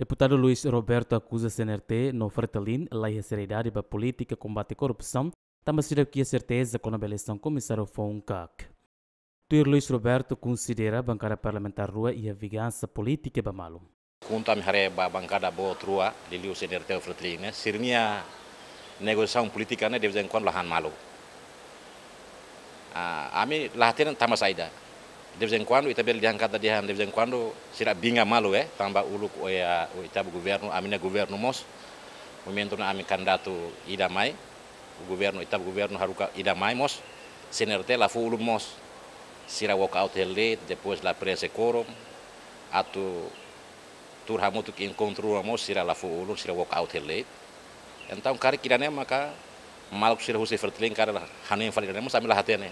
Deputado Luiz Roberto acusa CNRT no Fertilin, lei a seriedade para política combate à corrupção, também será aqui a certeza quando a eleição começar foi um O Tuir Luiz Roberto considera a bancada parlamentar rua e a vingança política para malo. Junto a bancada boa rua, de o CNRT o Fertilin, né? Sirnia negociação política, né? De vez em quando lahan malo. Ah, a mim, lá tem tamas tá, ainda. de vez em quando, também de arrancada de de vez em quando, será binga malu, é eh, tamba ulu eh, o ya o Itaba governo, amina governo mos, momento na minha candidato ida mai, o governo Itaba governo haruka ida mai mos, senerte la fulu mos será sira walkout ele, depois la presa coro atu tur hamutuk encontro mos, sira la fulu será sira walkout ele. Então, cara que maka malu sira husay fertilin cara hanen falirane mos amila hatene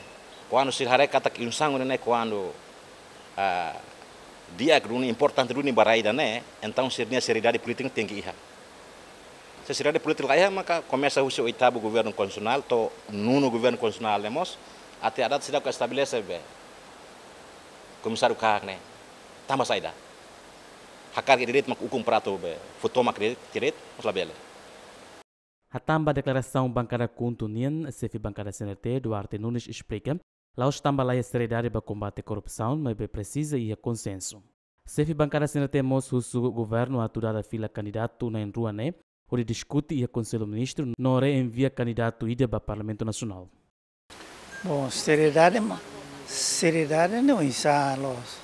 quando se hare kata ki unsango quando ah, dia gruni important gruni baraida ne então sirnia seriedade politik tinggi iha ir se seriedade politik é maka começa o seu oitavo governo konsional to nuno governo konsional lemos ati adat data ka dá be comissário carne né? tambah saida hakar kredit mak hukum prato be foto mak kredit kredit mas labele Hatamba deklarasi bancária contunian, sefi bancária CNT, Duarte Nunes, explica Lá estamba lá a seriedade para combater a corrupção, mas precisa e a consenso. Sefi bancada sendo temos o governo a aturar a fila candidato na Enruané, onde discute e a Conselho Ministro não envia candidato ida para o Parlamento Nacional. Bom, seriedade, seriedade não está los.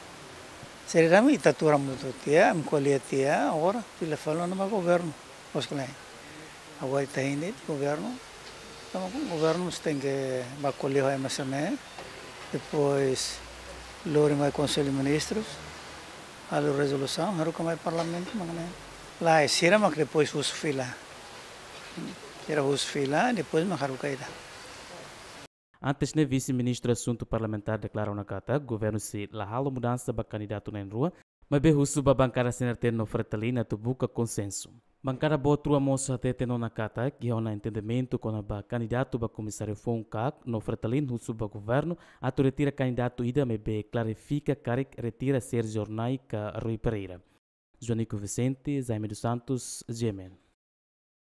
Seriedade me tatura muito tia, me colhe tia, agora, pela falando no governo, os que Agora está indo, governo, então, o governo tem que acolher o MSME, depois loure mais Conselho de Ministros, a resolução, era como é parlamento, mas lá é cira, mas depois os fila. Era os fila, depois mas era caída. Antes, né, vice-ministro assunto parlamentar declarou na carta, governo se lahalo mudança para candidato na rua, mas berrusso para bancar a senatena no Fretalina tubuca consenso. Mancarabotro a moça até tendo na cata que é um entendimento com a candidato para comissário Foncac no Fratalin Hutsu para governo, a tu retira candidato Ida Mebe clarifica Caric retira ser jornaica Rui Pereira. Joanico Vicente, Jaime dos Santos, Gemen.